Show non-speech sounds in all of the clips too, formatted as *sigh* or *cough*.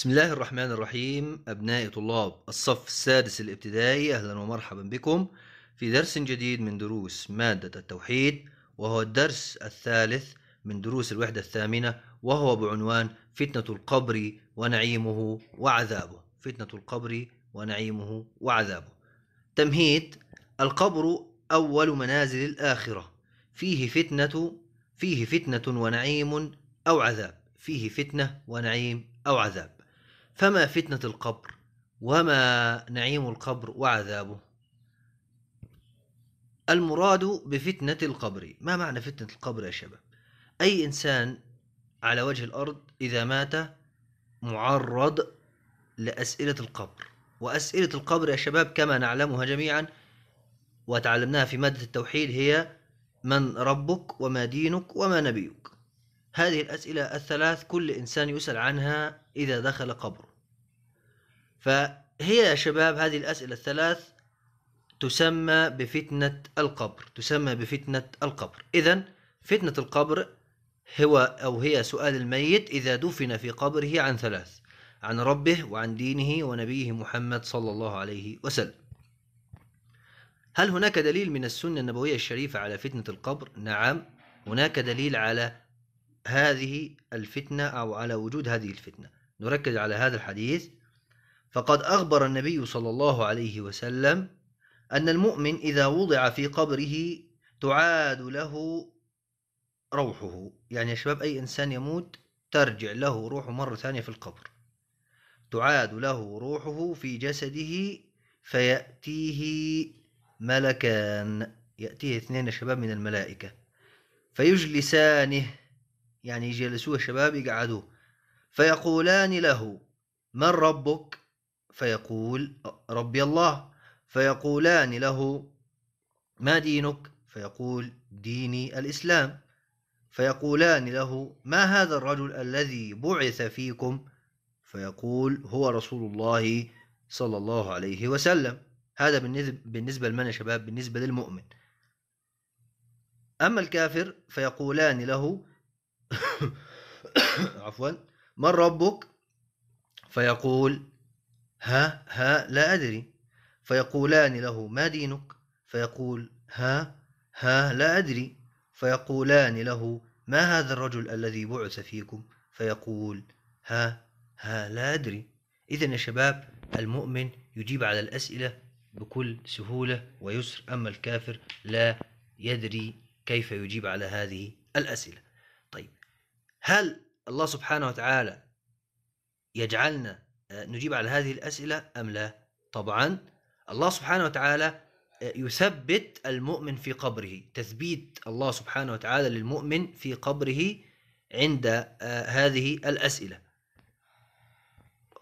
بسم الله الرحمن الرحيم أبنائي طلاب الصف السادس الابتدائي أهلا ومرحبا بكم في درس جديد من دروس مادة التوحيد وهو الدرس الثالث من دروس الوحدة الثامنة وهو بعنوان فتنة القبر ونعيمه وعذابه فتنة القبر ونعيمه وعذابه تمهيد القبر أول منازل الآخرة فيه فتنة فيه فتنة ونعيم أو عذاب فيه فتنة ونعيم أو عذاب فما فتنة القبر وما نعيم القبر وعذابه المراد بفتنة القبر ما معنى فتنة القبر يا شباب أي إنسان على وجه الأرض إذا مات معرض لأسئلة القبر وأسئلة القبر يا شباب كما نعلمها جميعا وتعلمناها في مادة التوحيد هي من ربك وما دينك وما نبيك هذه الأسئلة الثلاث كل إنسان يسأل عنها إذا دخل قبره فهي يا شباب هذه الأسئلة الثلاث تسمى بفتنة القبر تسمى بفتنة القبر إذا فتنة القبر هو أو هي سؤال الميت إذا دفن في قبره عن ثلاث عن ربه وعن دينه ونبيه محمد صلى الله عليه وسلم هل هناك دليل من السنة النبوية الشريفة على فتنة القبر؟ نعم هناك دليل على هذه الفتنة أو على وجود هذه الفتنة نركز على هذا الحديث فقد أخبر النبي صلى الله عليه وسلم أن المؤمن إذا وضع في قبره تعاد له روحه يعني يا شباب أي إنسان يموت ترجع له روحه مرة ثانية في القبر تعاد له روحه في جسده فيأتيه ملكان يأتيه اثنين شباب من الملائكة فيجلسانه يعني يجلسوه شباب يقعدوه فيقولان له من ربك فيقول ربي الله فيقولان له ما دينك فيقول ديني الإسلام فيقولان له ما هذا الرجل الذي بعث فيكم فيقول هو رسول الله صلى الله عليه وسلم هذا بالنسبة لمن يا شباب بالنسبة للمؤمن أما الكافر فيقولان له *coughs* عفوا من ربك فيقول ها ها لا أدري فيقولان له ما دينك فيقول ها ها لا أدري فيقولان له ما هذا الرجل الذي بعث فيكم فيقول ها ها لا أدري إذا يا شباب المؤمن يجيب على الأسئلة بكل سهولة ويسر أما الكافر لا يدري كيف يجيب على هذه الأسئلة طيب هل الله سبحانه وتعالى يجعلنا نجيب على هذه الأسئلة أم لا طبعا الله سبحانه وتعالى آه، يثبت المؤمن في قبره تثبيت الله سبحانه وتعالى للمؤمن في قبره عند آه، هذه الأسئلة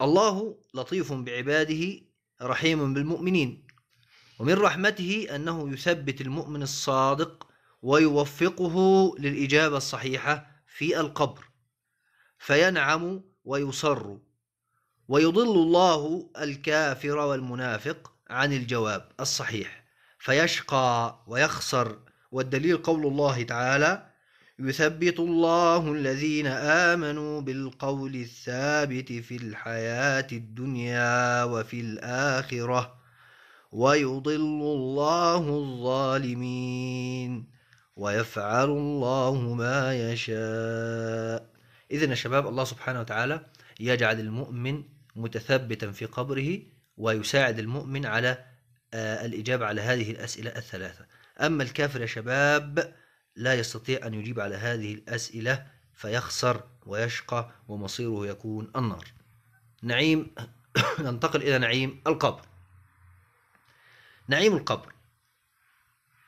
الله لطيف بعباده رحيم بالمؤمنين ومن رحمته أنه يثبت المؤمن الصادق ويوفقه للإجابة الصحيحة في القبر فينعم ويصر ويضل الله الكافر والمنافق عن الجواب الصحيح فيشقى ويخسر والدليل قول الله تعالى يثبت الله الذين آمنوا بالقول الثابت في الحياة الدنيا وفي الآخرة ويضل الله الظالمين ويفعل الله ما يشاء إذن الشباب الله سبحانه وتعالى يجعل المؤمن متثبتا في قبره ويساعد المؤمن على آه، الإجابة على هذه الأسئلة الثلاثة أما الكافر يا شباب لا يستطيع أن يجيب على هذه الأسئلة فيخسر ويشقى ومصيره يكون النار نعيم *coughs* ننتقل إلى نعيم القبر نعيم القبر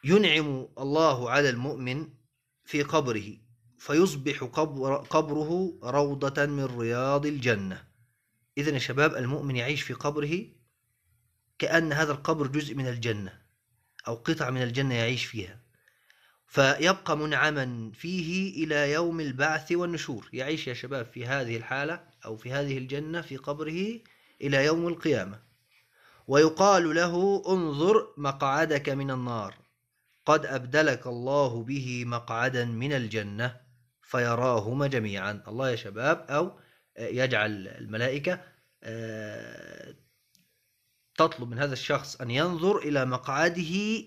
ينعم الله على المؤمن في قبره فيصبح قبر قبره روضة من رياض الجنة إذا يا شباب المؤمن يعيش في قبره كأن هذا القبر جزء من الجنة أو قطعة من الجنة يعيش فيها فيبقى منعما فيه إلى يوم البعث والنشور يعيش يا شباب في هذه الحالة أو في هذه الجنة في قبره إلى يوم القيامة ويقال له انظر مقعدك من النار قد أبدلك الله به مقعدا من الجنة فيراهما جميعا الله يا شباب أو يجعل الملائكة آه، تطلب من هذا الشخص أن ينظر إلى مقعده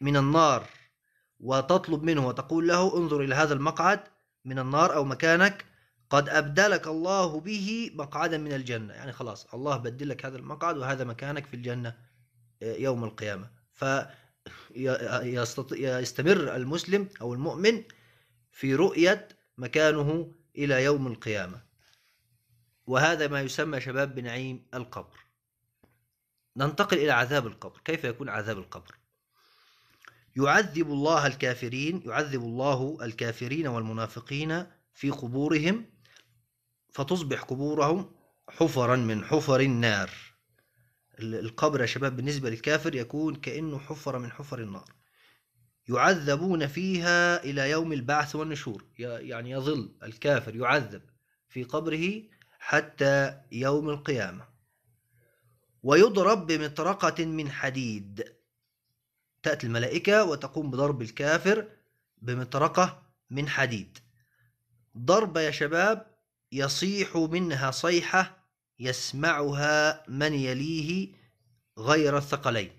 من النار وتطلب منه وتقول له انظر إلى هذا المقعد من النار أو مكانك قد أبدلك الله به مقعدا من الجنة يعني خلاص الله بدلك هذا المقعد وهذا مكانك في الجنة آه، يوم القيامة فيستمر المسلم أو المؤمن في رؤية مكانه إلى يوم القيامة وهذا ما يسمى شباب بنعيم القبر ننتقل إلى عذاب القبر كيف يكون عذاب القبر يعذب الله الكافرين يعذب الله الكافرين والمنافقين في قبورهم فتصبح قبورهم حفرا من حفر النار القبر يا شباب بالنسبة للكافر يكون كأنه حفرة من حفر النار يعذبون فيها إلى يوم البعث والنشور يعني يظل الكافر يعذب في قبره حتى يوم القيامة ويضرب بمطرقة من حديد تأتي الملائكة وتقوم بضرب الكافر بمطرقة من حديد ضربة يا شباب يصيح منها صيحة يسمعها من يليه غير الثقلين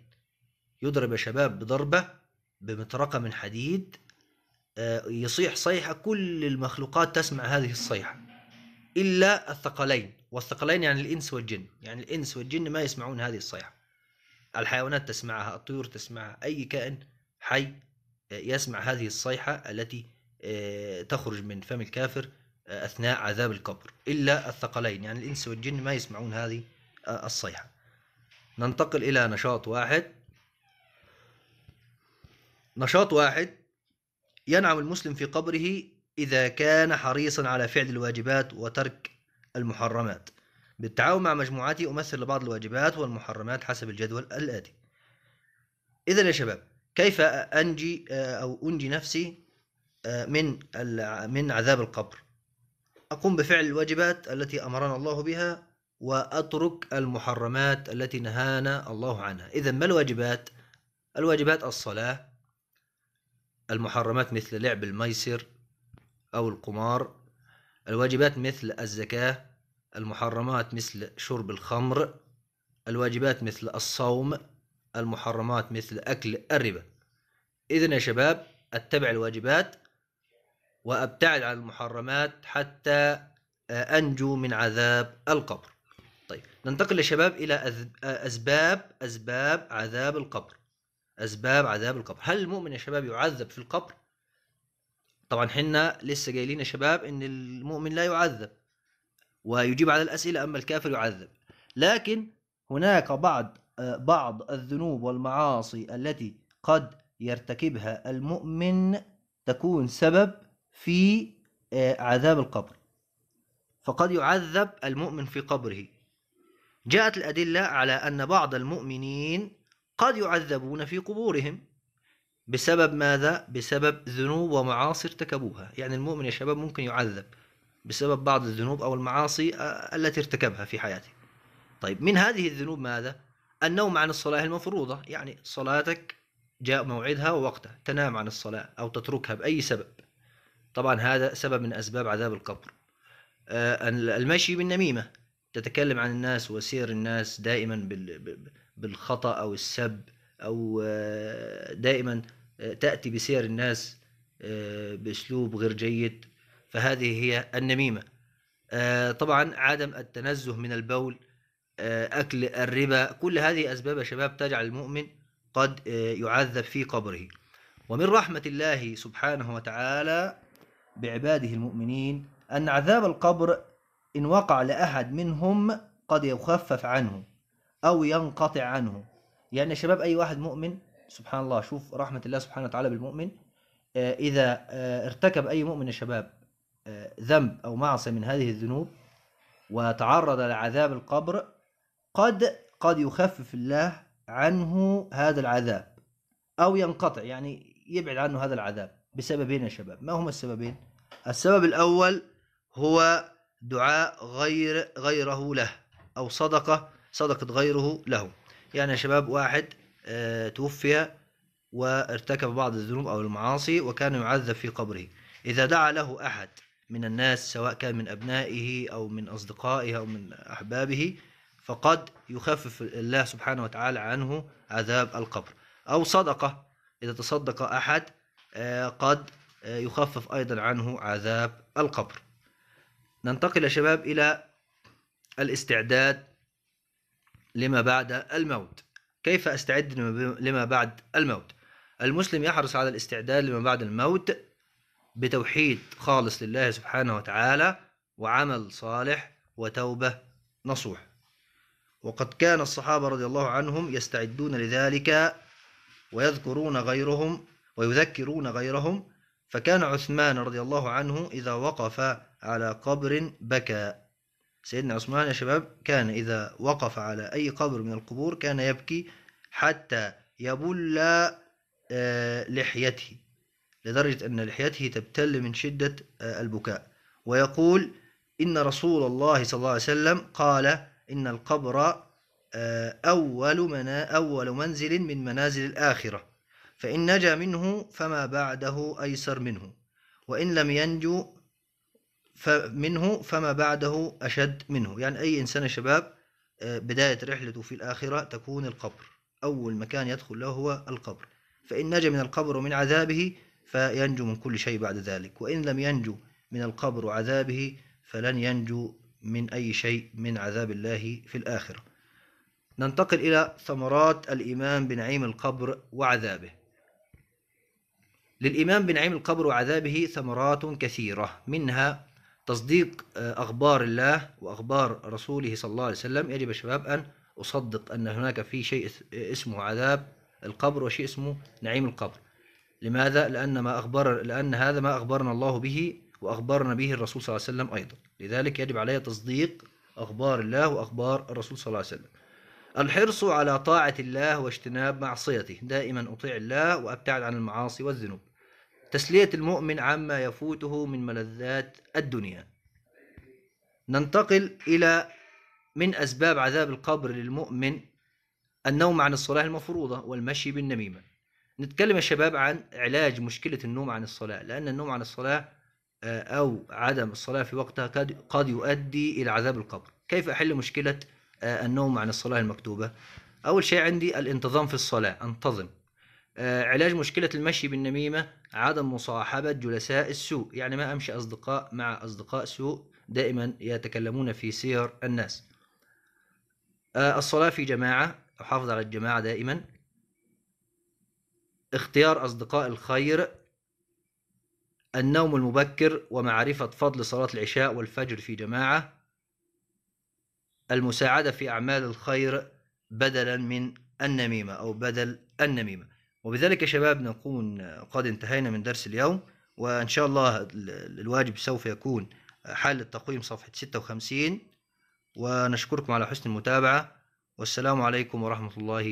يضرب يا شباب بضربة بمطرقة من حديد آه، يصيح صيحة كل المخلوقات تسمع هذه الصيحة إلا الثقلين والثقلين يعني الإنس والجن يعني الإنس والجن ما يسمعون هذه الصيحة الحيوانات تسمعها الطيور تسمعها أي كائن حي يسمع هذه الصيحة التي آه، تخرج من فم الكافر آه، أثناء عذاب القبر إلا الثقلين يعني الإنس والجن ما يسمعون هذه آه، الصيحة ننتقل إلى نشاط واحد نشاط واحد ينعم المسلم في قبره إذا كان حريصا على فعل الواجبات وترك المحرمات بالتعاون مع مجموعتي أمثل لبعض الواجبات والمحرمات حسب الجدول الآتي إذا يا شباب كيف أنجي آه، أو أنجي نفسي آه، من من عذاب القبر أقوم بفعل الواجبات التي أمرنا الله بها وأترك المحرمات التي نهانا الله عنها إذا ما الواجبات؟ الواجبات الصلاة المحرمات مثل لعب الميسر أو القمار الواجبات مثل الزكاة المحرمات مثل شرب الخمر الواجبات مثل الصوم المحرمات مثل أكل الربا إذن يا شباب أتبع الواجبات وأبتعد عن المحرمات حتى آه، أنجو من عذاب القبر طيب ننتقل يا شباب إلى آه، أسباب أسباب عذاب القبر أسباب عذاب القبر هل المؤمن يا شباب يعذب في القبر طبعا حنا لسه قايلين يا شباب ان المؤمن لا يعذب ويجيب على الاسئله اما الكافر يعذب لكن هناك بعض بعض الذنوب والمعاصي التي قد يرتكبها المؤمن تكون سبب في آه، عذاب القبر فقد يعذب المؤمن في قبره جاءت الأدلة على أن بعض المؤمنين قد يعذبون في قبورهم بسبب ماذا؟ بسبب ذنوب ومعاصي ارتكبوها يعني المؤمن يا شباب ممكن يعذب بسبب بعض الذنوب أو المعاصي آه، التي ارتكبها في حياته طيب من هذه الذنوب ماذا؟ النوم عن الصلاة المفروضة يعني صلاتك جاء موعدها ووقتها تنام عن الصلاة أو تتركها بأي سبب طبعا هذا سبب من أسباب عذاب القبر آه، المشي بالنميمة تتكلم عن الناس وسير الناس دائما بالخطأ أو السب أو آه، دائما آه، تأتي بسير الناس آه، بأسلوب غير جيد فهذه هي النميمة طبعا عدم التنزه من البول أكل الربا كل هذه أسباب يا شباب تجعل المؤمن قد يعذب في قبره ومن رحمة الله سبحانه وتعالى بعباده المؤمنين أن عذاب القبر إن وقع لأحد منهم قد يخفف عنه أو ينقطع عنه يعني يا شباب أي واحد مؤمن سبحان الله شوف رحمة الله سبحانه وتعالى بالمؤمن آه، إذا آه، ارتكب أي مؤمن يا شباب آه، ذنب أو معصية من هذه الذنوب وتعرض لعذاب القبر قد قد يخفف الله عنه هذا العذاب أو ينقطع يعني يبعد عنه هذا العذاب بسببين يا شباب ما هما السببين السبب الأول هو دعاء غير غيره له أو صدقة صدقة غيره له يعني يا شباب واحد آه، توفي وارتكب بعض الذنوب أو المعاصي وكان يعذب في قبره إذا دعا له أحد من الناس سواء كان من أبنائه أو من أصدقائه أو من أحبابه فقد يخفف الله سبحانه وتعالى عنه عذاب القبر أو صدقة إذا تصدق أحد آه، قد آه، يخفف أيضا عنه عذاب القبر ننتقل يا شباب إلى الاستعداد لما بعد الموت كيف أستعد لما بعد الموت المسلم يحرص على الاستعداد لما بعد الموت بتوحيد خالص لله سبحانه وتعالى وعمل صالح وتوبة نصوح وقد كان الصحابة رضي الله عنهم يستعدون لذلك ويذكرون غيرهم ويذكرون غيرهم فكان عثمان رضي الله عنه إذا وقف على قبر بكى سيدنا عثمان يا شباب كان إذا وقف على أي قبر من القبور كان يبكي حتى يبل آه، لحيته لدرجة أن لحيته تبتل من شدة آه، البكاء ويقول إن رسول الله صلى الله عليه وسلم قال إن القبر آه، أول, من أول منزل من منازل الآخرة فإن نجا منه فما بعده أيسر منه وإن لم ينجو فمنه فما بعده أشد منه يعني أي إنسان شباب آه، بداية رحلته في الآخرة تكون القبر أول مكان يدخل له هو القبر فإن نجا من القبر ومن عذابه فينجو من كل شيء بعد ذلك وإن لم ينجو من القبر وعذابه فلن ينجو من أي شيء من عذاب الله في الآخرة ننتقل إلى ثمرات الإيمان بنعيم القبر وعذابه للإيمان بنعيم القبر وعذابه ثمرات كثيرة منها تصديق آه، أخبار الله وأخبار رسوله صلى الله عليه وسلم يجب يا شباب أن أصدق أن هناك في شيء اسمه عذاب القبر وشيء اسمه نعيم القبر لماذا؟ لأن ما أخبر لأن هذا ما أخبرنا الله به وأخبرنا به الرسول صلى الله عليه وسلم أيضا لذلك يجب علي تصديق أخبار الله وأخبار الرسول صلى الله عليه وسلم الحرص على طاعة الله واجتناب معصيته دائما أطيع الله وأبتعد عن المعاصي والذنوب تسلية المؤمن عما يفوته من ملذات الدنيا ننتقل إلى من أسباب عذاب القبر للمؤمن النوم عن الصلاة المفروضة والمشي بالنميمة نتكلم يا شباب عن علاج مشكلة النوم عن الصلاة لأن النوم عن الصلاة آه، أو عدم الصلاة في وقتها قد يؤدي إلى عذاب القبر كيف أحل مشكلة آه، النوم عن الصلاة المكتوبة أول شيء عندي الانتظام في الصلاة أنتظم آه، علاج مشكلة المشي بالنميمة عدم مصاحبة جلساء السوء يعني ما أمشي أصدقاء مع أصدقاء سوء دائما يتكلمون في سير الناس آه، الصلاة في جماعة أحافظ على الجماعة دائما اختيار أصدقاء الخير النوم المبكر ومعرفة فضل صلاة العشاء والفجر في جماعة المساعدة في أعمال الخير بدلا من النميمة أو بدل النميمة وبذلك يا شباب نكون قد انتهينا من درس اليوم وإن شاء الله الواجب سوف يكون حل التقويم صفحة 56 ونشكركم على حسن المتابعة والسلام عليكم ورحمة الله